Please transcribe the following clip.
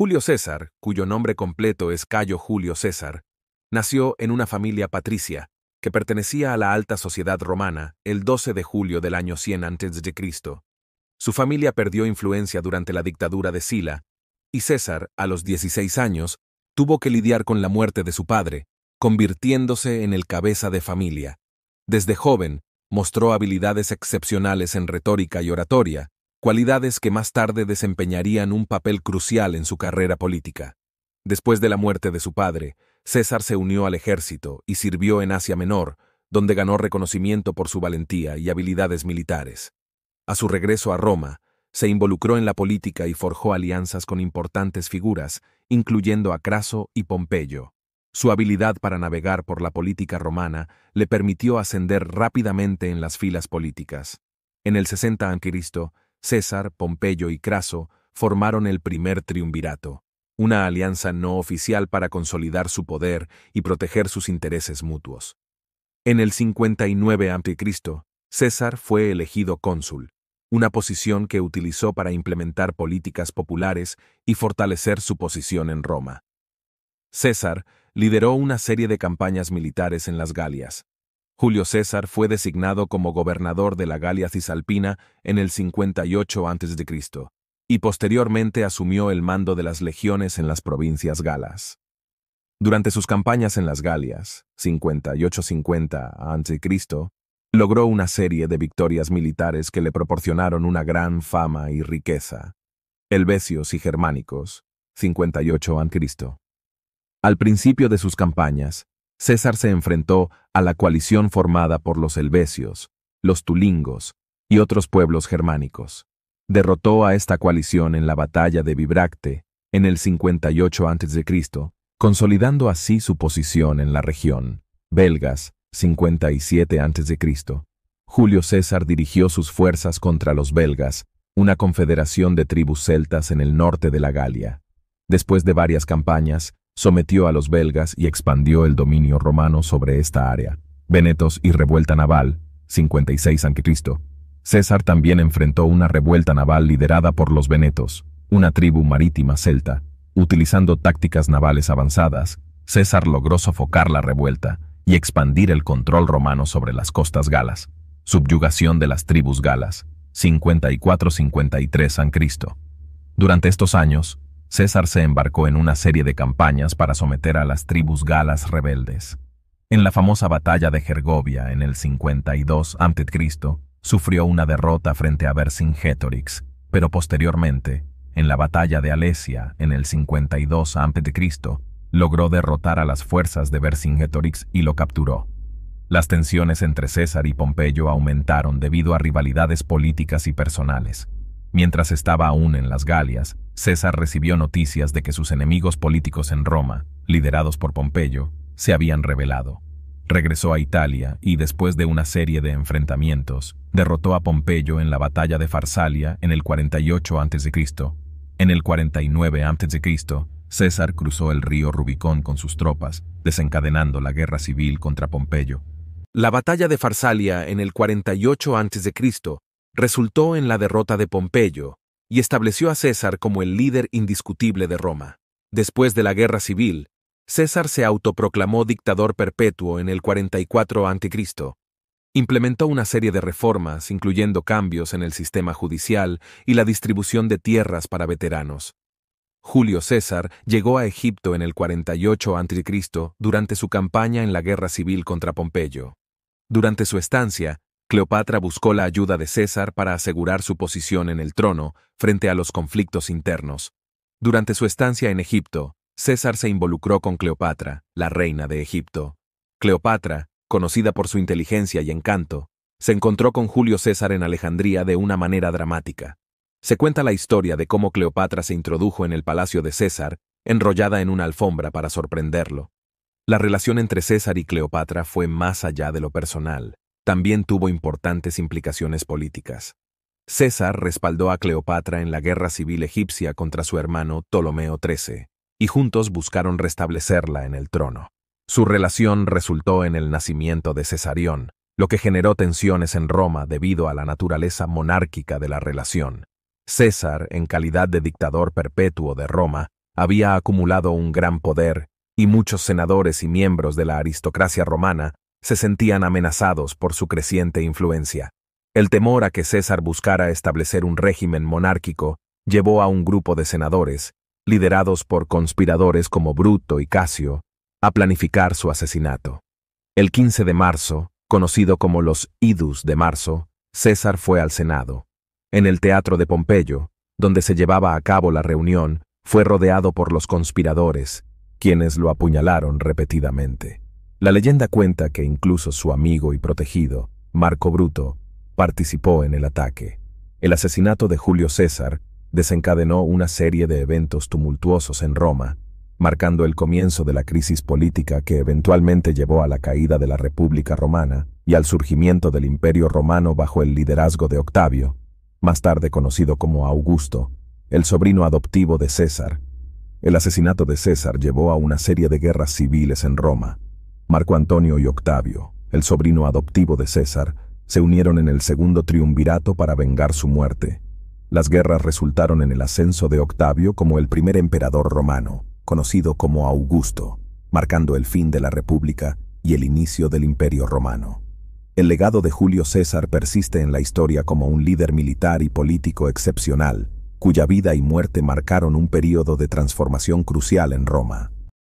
Julio César, cuyo nombre completo es Cayo Julio César, nació en una familia patricia que pertenecía a la alta sociedad romana el 12 de julio del año 100 a.C. Su familia perdió influencia durante la dictadura de Sila, y César, a los 16 años, tuvo que lidiar con la muerte de su padre, convirtiéndose en el cabeza de familia. Desde joven, mostró habilidades excepcionales en retórica y oratoria, cualidades que más tarde desempeñarían un papel crucial en su carrera política. Después de la muerte de su padre, César se unió al ejército y sirvió en Asia Menor, donde ganó reconocimiento por su valentía y habilidades militares. A su regreso a Roma, se involucró en la política y forjó alianzas con importantes figuras, incluyendo a Craso y Pompeyo. Su habilidad para navegar por la política romana le permitió ascender rápidamente en las filas políticas. En el 60 a.C., César, Pompeyo y Craso formaron el primer triunvirato, una alianza no oficial para consolidar su poder y proteger sus intereses mutuos. En el 59 a.C., César fue elegido cónsul, una posición que utilizó para implementar políticas populares y fortalecer su posición en Roma. César lideró una serie de campañas militares en las Galias, Julio César fue designado como gobernador de la Galia Cisalpina en el 58 a.C. y posteriormente asumió el mando de las legiones en las provincias galas. Durante sus campañas en las Galias, 58-50 a.C., logró una serie de victorias militares que le proporcionaron una gran fama y riqueza. Helvecios y germánicos, 58 a.C. Al principio de sus campañas, César se enfrentó a la coalición formada por los helvecios, los tulingos y otros pueblos germánicos. Derrotó a esta coalición en la batalla de Vibracte en el 58 a.C., consolidando así su posición en la región. Belgas, 57 a.C. Julio César dirigió sus fuerzas contra los belgas, una confederación de tribus celtas en el norte de la Galia. Después de varias campañas, sometió a los belgas y expandió el dominio romano sobre esta área. Venetos y revuelta naval, 56 a.C. César también enfrentó una revuelta naval liderada por los venetos, una tribu marítima celta. Utilizando tácticas navales avanzadas, César logró sofocar la revuelta y expandir el control romano sobre las costas galas. Subyugación de las tribus galas, 54-53 a.C. Durante estos años, César se embarcó en una serie de campañas para someter a las tribus galas rebeldes. En la famosa batalla de Gergovia en el 52 a.C., sufrió una derrota frente a Vercingetorix, pero posteriormente, en la batalla de Alesia en el 52 a.C., logró derrotar a las fuerzas de Vercingetorix y lo capturó. Las tensiones entre César y Pompeyo aumentaron debido a rivalidades políticas y personales. Mientras estaba aún en las Galias, César recibió noticias de que sus enemigos políticos en Roma, liderados por Pompeyo, se habían rebelado. Regresó a Italia y, después de una serie de enfrentamientos, derrotó a Pompeyo en la batalla de Farsalia en el 48 a.C. En el 49 a.C., César cruzó el río Rubicón con sus tropas, desencadenando la guerra civil contra Pompeyo. La batalla de Farsalia en el 48 a.C resultó en la derrota de Pompeyo y estableció a César como el líder indiscutible de Roma. Después de la guerra civil, César se autoproclamó dictador perpetuo en el 44 a.C. Implementó una serie de reformas, incluyendo cambios en el sistema judicial y la distribución de tierras para veteranos. Julio César llegó a Egipto en el 48 a.C. durante su campaña en la guerra civil contra Pompeyo. Durante su estancia, Cleopatra buscó la ayuda de César para asegurar su posición en el trono frente a los conflictos internos. Durante su estancia en Egipto, César se involucró con Cleopatra, la reina de Egipto. Cleopatra, conocida por su inteligencia y encanto, se encontró con Julio César en Alejandría de una manera dramática. Se cuenta la historia de cómo Cleopatra se introdujo en el palacio de César, enrollada en una alfombra para sorprenderlo. La relación entre César y Cleopatra fue más allá de lo personal también tuvo importantes implicaciones políticas. César respaldó a Cleopatra en la guerra civil egipcia contra su hermano Ptolomeo XIII, y juntos buscaron restablecerla en el trono. Su relación resultó en el nacimiento de Cesarión, lo que generó tensiones en Roma debido a la naturaleza monárquica de la relación. César, en calidad de dictador perpetuo de Roma, había acumulado un gran poder, y muchos senadores y miembros de la aristocracia romana se sentían amenazados por su creciente influencia. El temor a que César buscara establecer un régimen monárquico llevó a un grupo de senadores, liderados por conspiradores como Bruto y Casio, a planificar su asesinato. El 15 de marzo, conocido como los Idus de marzo, César fue al Senado. En el Teatro de Pompeyo, donde se llevaba a cabo la reunión, fue rodeado por los conspiradores, quienes lo apuñalaron repetidamente. La leyenda cuenta que incluso su amigo y protegido, Marco Bruto, participó en el ataque. El asesinato de Julio César desencadenó una serie de eventos tumultuosos en Roma, marcando el comienzo de la crisis política que eventualmente llevó a la caída de la República Romana y al surgimiento del Imperio Romano bajo el liderazgo de Octavio, más tarde conocido como Augusto, el sobrino adoptivo de César. El asesinato de César llevó a una serie de guerras civiles en Roma, Marco Antonio y Octavio, el sobrino adoptivo de César, se unieron en el segundo triunvirato para vengar su muerte. Las guerras resultaron en el ascenso de Octavio como el primer emperador romano, conocido como Augusto, marcando el fin de la República y el inicio del Imperio Romano. El legado de Julio César persiste en la historia como un líder militar y político excepcional, cuya vida y muerte marcaron un período de transformación crucial en Roma.